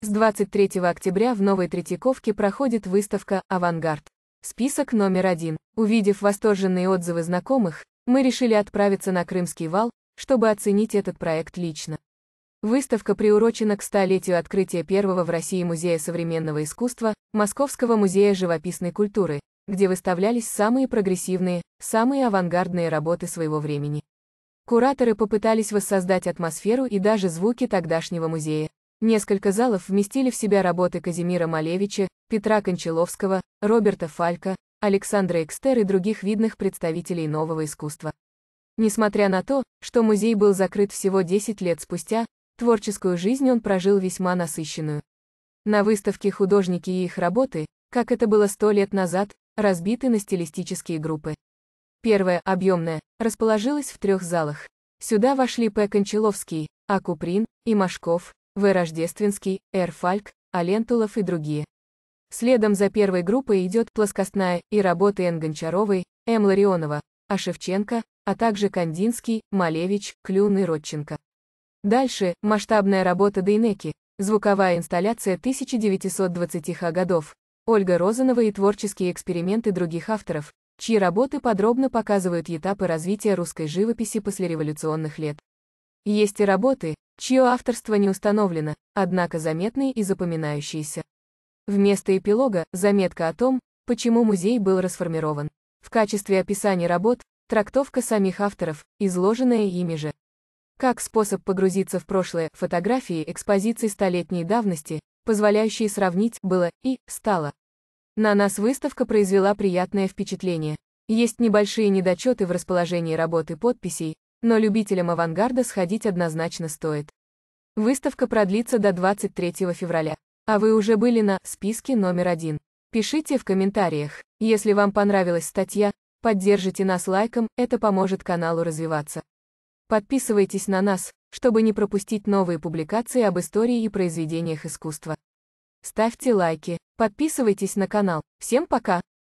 С 23 октября в Новой Третьяковке проходит выставка «Авангард». Список номер один. Увидев восторженные отзывы знакомых, мы решили отправиться на Крымский вал, чтобы оценить этот проект лично. Выставка приурочена к столетию открытия первого в России музея современного искусства, Московского музея живописной культуры, где выставлялись самые прогрессивные, самые авангардные работы своего времени. Кураторы попытались воссоздать атмосферу и даже звуки тогдашнего музея, Несколько залов вместили в себя работы Казимира Малевича, Петра Кончаловского, Роберта Фалька, Александра Экстер и других видных представителей нового искусства. Несмотря на то, что музей был закрыт всего 10 лет спустя, творческую жизнь он прожил весьма насыщенную. На выставке художники и их работы, как это было сто лет назад, разбиты на стилистические группы. Первая, объемная, расположилась в трех залах. Сюда вошли П. Кончаловский, А. Куприн и Машков, в. Рождественский, Р. Фальк, Алентулов и другие. Следом за первой группой идет плоскостная и работы Н. Гончаровой, М. Ларионова, А. Шевченко, а также Кандинский, Малевич, Клюн и Родченко. Дальше – масштабная работа Дейнеки, звуковая инсталляция 1920-х годов, Ольга Розанова и творческие эксперименты других авторов, чьи работы подробно показывают этапы развития русской живописи послереволюционных лет. Есть и работы, чье авторство не установлено, однако заметные и запоминающиеся. Вместо эпилога – заметка о том, почему музей был расформирован. В качестве описания работ – трактовка самих авторов, изложенная ими же. Как способ погрузиться в прошлое – фотографии экспозиции столетней давности, позволяющие сравнить «было» и «стало». На нас выставка произвела приятное впечатление. Есть небольшие недочеты в расположении работы подписей, но любителям авангарда сходить однозначно стоит. Выставка продлится до 23 февраля. А вы уже были на списке номер один. Пишите в комментариях, если вам понравилась статья, поддержите нас лайком, это поможет каналу развиваться. Подписывайтесь на нас, чтобы не пропустить новые публикации об истории и произведениях искусства. Ставьте лайки, подписывайтесь на канал. Всем пока!